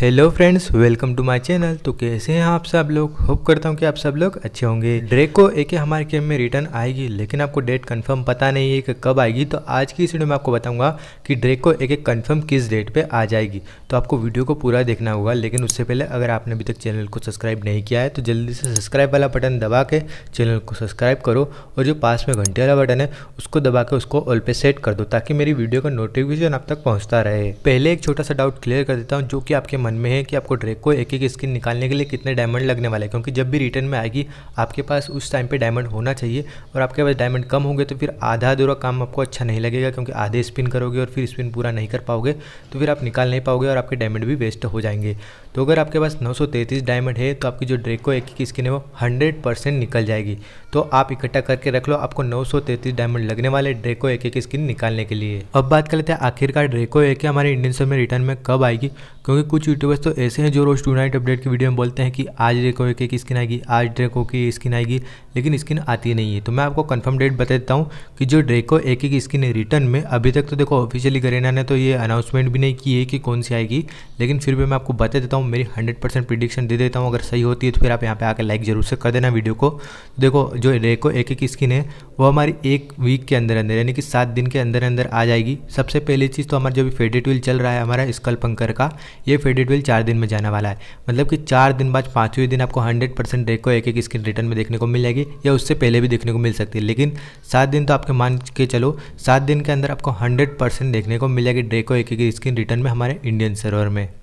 hello friends welcome to my channel तो कैसे हैं आप सब लोग होप करता हूं कि आप सब लोग अच्छे होंगे ड्रेको एक हमारे गेम में रिटर्न आएगी लेकिन आपको डेट कंफर्म पता नहीं है कि कब आएगी तो आज की इस वीडियो में आपको बताऊंगा कि ड्रेको एक एक कंफर्म किस डेट पे आ जाएगी तो आपको वीडियो को पूरा देखना होगा लेकिन उससे पहले अगर आपने अभी तक चैनल को सब्सक्राइब नहीं किया है तो जल्दी से सब्सक्राइब वाला बटन दबा के चैनल को सब्सक्राइब करो और जो पास में घंटे वाला बटन है उसको दबा के उसको ऑल पे सेट कर दो ताकि मेरी वीडियो का नोटिफिकेशन आप तक पहुँचता रहे पहले एक छोटा सा डाउट क्लियर कर देता हूँ जो कि आपके मन में है कि आपको ड्रेक को एक एक स्किन निकालने के लिए कितने डायमंड लगने वाले हैं क्योंकि जब भी रिटर्न में आएगी आपके पास उस टाइम पे डायमंड होना चाहिए और आपके पास डायमंड कम होंगे तो फिर आधा अधूरा काम आपको अच्छा नहीं लगेगा क्योंकि आधे स्पिन करोगे और फिर स्पिन पूरा नहीं कर पाओगे तो फिर आप निकाल नहीं पाओगे और आपके डायमंड भी वेस्ट हो जाएंगे तो अगर आपके पास नौ डायमंड है तो आपकी जो ड्रेक को एक एक स्किन है वो हंड्रेड निकल जाएगी तो आप इकट्ठा करके रख लो आपको नौ डायमंड लगने वाले ड्रेक को एक एक स्किन निकालने के लिए अब बात कर लेते हैं आखिरकार ड्रेको एक हमारे इंडियन सब में रिटर्न में कब आएगी क्योंकि कुछ यूट्यूबर्स तो ऐसे हैं जो रोज़ टू नाइट अपडेट की वीडियो में बोलते हैं कि आज रेको एक एक स्किन आएगी आज ड्रेको की स्किन आएगी लेकिन स्किन आती नहीं है तो मैं आपको कंफर्म डेट बता देता हूँ कि जो ड्रेको एक एक स्किन है रिटर्न में अभी तक तो देखो ऑफिशियली गरेना ने तो ये अनाउंसमेंट भी नहीं की है कि कौन सी आएगी लेकिन फिर भी मैं आपको बता देता हूँ मेरी हंड्रेड परसेंट प्रिडिक्शन दे देता हूँ अगर सही होती है तो फिर आप यहाँ पर आकर लाइक जरूर से कर देना वीडियो को तो देखो जो रेको एक एक स्किन है वो हमारी एक वीक के अंदर अंदर यानी कि सात दिन के अंदर अंदर आ जाएगी सबसे पहली चीज़ तो हमारा जो भी फेडेट विल चल रहा है हमारा स्कल पंकर का ये फेडेट ट्यूटोरियल चार दिन में जाने वाला है मतलब कि चार दिन बाद पाँचवें दिन आपको हंड्रेड परसेंट रेको एक एक स्किन रिटर्न में देखने को मिल जाएगी या उससे पहले भी देखने को मिल सकती है लेकिन सात दिन तो आपके मान के चलो सात दिन के अंदर आपको हंड्रेड देखने को मिल जाएगी ड्रेको एक एक स्किन रिटर्न में हमारे इंडियन सर्वर में